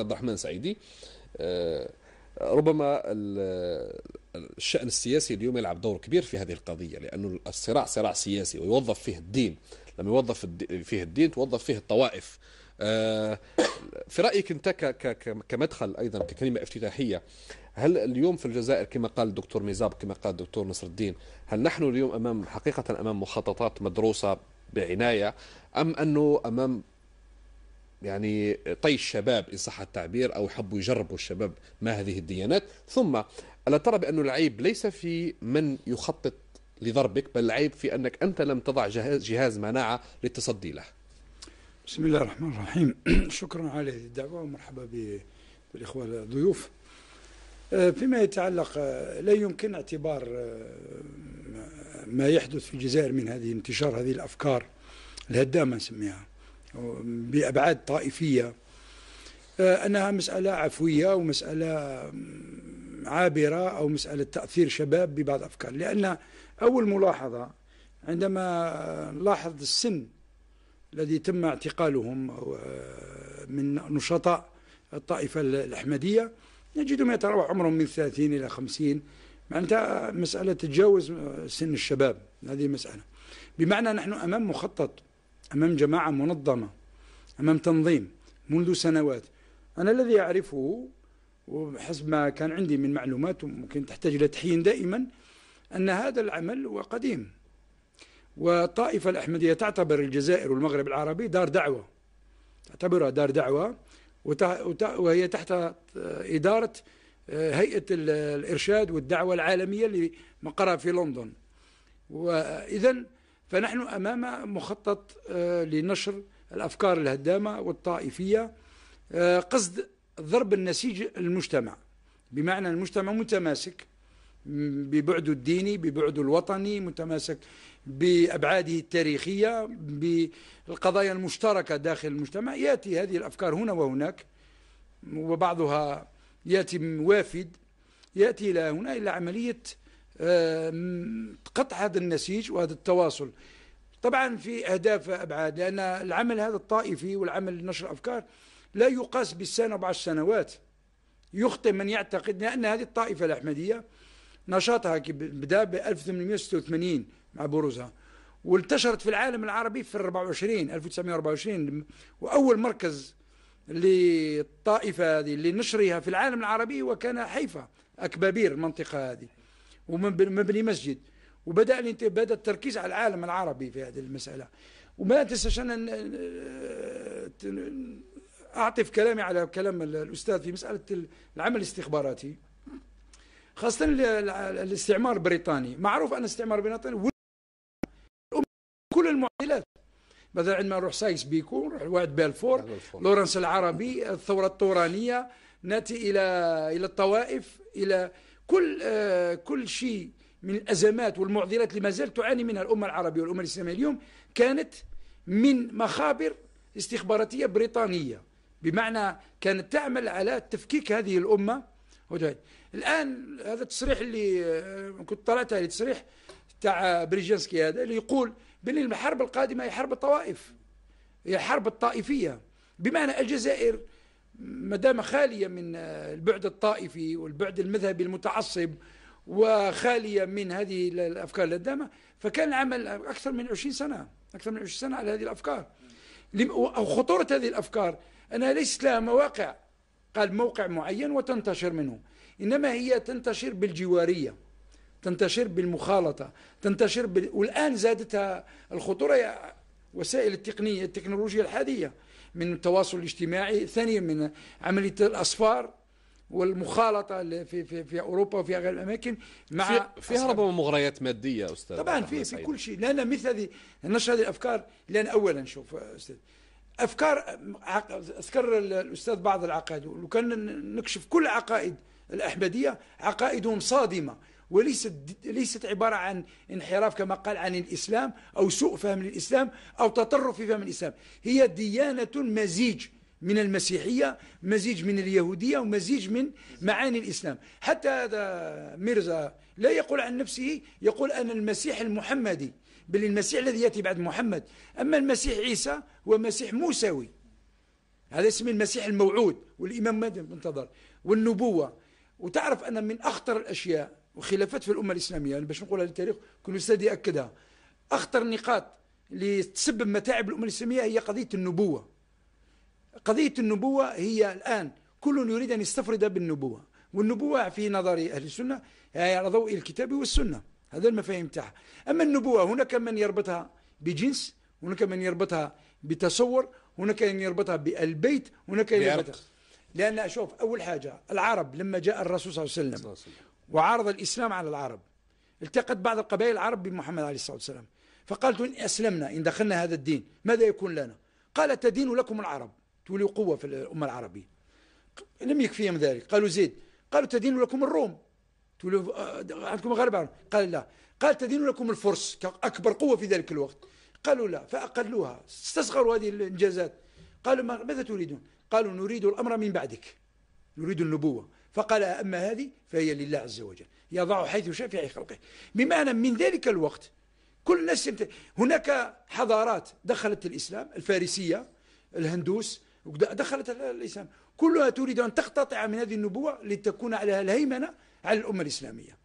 عبد الرحمن سعيدي آه، ربما الشأن السياسي اليوم يلعب دور كبير في هذه القضية لأن الصراع صراع سياسي ويوظف فيه الدين لما يوظف فيه الدين توظف فيه الطوائف آه، في رأيك أنت كمدخل أيضا ككلمة افتتاحية هل اليوم في الجزائر كما قال الدكتور ميزاب كما قال الدكتور نصر الدين هل نحن اليوم أمام حقيقة أمام مخططات مدروسة بعناية أم أنه أمام يعني طي الشباب إن صح التعبير أو حبوا يجربوا الشباب ما هذه الديانات ثم ألا ترى بأن العيب ليس في من يخطط لضربك بل العيب في أنك أنت لم تضع جهاز, جهاز مناعة للتصدي له بسم الله الرحمن الرحيم شكرا على هذه الدعوة ومرحبا بالإخوة الضيوف آه، فيما يتعلق آه، لا يمكن اعتبار آه، ما يحدث في الجزائر من هذه انتشار هذه الأفكار الهدامة نسميها بأبعاد طائفية آه، أنها مسألة عفوية ومسألة عابرة أو مسألة تأثير شباب ببعض أفكار لأن أول ملاحظة عندما نلاحظ السن الذي تم اعتقالهم آه، من نشطاء الطائفة الأحمدية نجدهم يتراوح عمرهم من 30 إلى 50 معناتها مسألة تتجاوز آه، سن الشباب هذه مسألة بمعنى نحن أمام مخطط أمام جماعة منظمة أمام تنظيم منذ سنوات أنا الذي أعرفه وحسب ما كان عندي من معلومات ممكن تحتاج إلى تحيين دائما أن هذا العمل هو قديم والطائفة الأحمدية تعتبر الجزائر والمغرب العربي دار دعوة تعتبرها دار دعوة وهي تحت إدارة آه، هيئة الإرشاد والدعوة العالمية اللي مقرها في لندن وإذا فنحن أمام مخطط آه، لنشر الأفكار الهدامة والطائفية آه، قصد ضرب النسيج المجتمع بمعنى المجتمع متماسك ببعده الديني ببعده الوطني متماسك بأبعاده التاريخية بالقضايا المشتركة داخل المجتمع يأتي هذه الأفكار هنا وهناك وبعضها يأتي وافد يأتي إلى هنا إلى عملية قطع هذا النسيج وهذا التواصل طبعا في أهداف أبعاد لأن العمل هذا الطائفي والعمل لنشر الأفكار لا يقاس بالسنة وبعض السنوات يخطئ من يعتقد لأن هذه الطائفة الأحمدية نشاطها بدأ ب 1886 مع بروزها وانتشرت في العالم العربي في 24 1924 وأول مركز للطائفة هذه لنشرها في العالم العربي وكان حيفا أكبابير المنطقة هذه ومبني مسجد وبدأ بدا التركيز على العالم العربي في هذه المسألة وما تنساش أنا أعطف كلامي على كلام الأستاذ في مسألة العمل الاستخباراتي خاصة الاستعمار البريطاني معروف أن الاستعمار البريطاني كل المعادلات مثلا عندما نروح سايس بيكو نروح لوعد بالفور لورنس العربي الثورة الطورانية ناتي إلى إلى الطوائف إلى كل آه كل شيء من الأزمات والمعضلات اللي ما زالت تعاني منها الأمة العربية والأمة الإسلامية اليوم كانت من مخابر استخباراتية بريطانية بمعنى كانت تعمل على تفكيك هذه الأمة الآن هذا التصريح اللي آه، كنت طلعت عليه تصريح تاع بريجنسكي هذا اللي يقول بأن الحرب القادمة هي حرب الطوائف هي حرب الطائفية بمعنى الجزائر ما دام خالية من البعد الطائفي والبعد المذهبي المتعصب وخالية من هذه الأفكار الهدامة فكان العمل أكثر من 20 سنة أكثر من 20 سنة على هذه الأفكار أو خطورة هذه الأفكار أنها ليست لها مواقع قال موقع معين وتنتشر منه إنما هي تنتشر بالجوارية تنتشر بالمخالطة تنتشر بال... والآن زادتها الخطورة وسائل التقنية التكنولوجيا الحالية من التواصل الاجتماعي ثانيا من عملية الاصفار والمخالطه في في في اوروبا وفي غير الاماكن مع في فيها ربما مغريات ماديه استاذ طبعا في في كل شيء لان مثل هذه نشر هذه الافكار لان اولا شوف استاذ افكار اذكر الاستاذ بعض العقائد لو كان نكشف كل عقائد الاحمديه عقائدهم صادمه وليست ليست عبارة عن انحراف كما قال عن الإسلام أو سوء فهم للإسلام أو تطرف في فهم الإسلام هي ديانة مزيج من المسيحية مزيج من اليهودية ومزيج من معاني الإسلام حتى هذا ميرزا لا يقول عن نفسه يقول أنا المسيح المحمدي بل المسيح الذي يأتي بعد محمد أما المسيح عيسى هو مسيح موسوي هذا اسم المسيح الموعود والإمام منتظر والنبوة وتعرف أن من أخطر الأشياء وخلافات في الأمة الإسلامية يعني باش نقولها للتاريخ كل أستاذ يأكدها أخطر نقاط اللي تسبب متاعب الأمة الإسلامية هي قضية النبوة قضية النبوة هي الآن كل يريد أن يستفرد بالنبوة والنبوة في نظر أهل السنة هي على ضوء الكتاب والسنة هذا المفاهيم تاعها أما النبوة هناك من يربطها بجنس هناك من يربطها بتصور هناك من يربطها بالبيت هناك من يربطها لأن شوف أول حاجة العرب لما جاء الرسول صلى الله عليه وسلم وعارض الإسلام على العرب التقت بعض القبائل العرب بمحمد عليه الصلاة والسلام فقالت إن أسلمنا إن دخلنا هذا الدين ماذا يكون لنا قال تدين لكم العرب تولي قوة في الأمة العربية لم يكفيهم ذلك قالوا زيد قالوا تدين لكم الروم تولي آه، عندكم غرب قال لا قال تدين لكم الفرس أكبر قوة في ذلك الوقت قالوا لا فأقلوها استصغروا هذه الإنجازات قالوا ماذا تريدون قالوا نريد الأمر من بعدك نريد النبوة فقال أما هذه فهي لله عز وجل يضع حيث شاء في خلقه بمعنى من ذلك الوقت كل الناس هناك حضارات دخلت الإسلام الفارسية الهندوس دخلت الإسلام كلها تريد أن تقتطع من هذه النبوة لتكون عليها الهيمنة على الأمة الإسلامية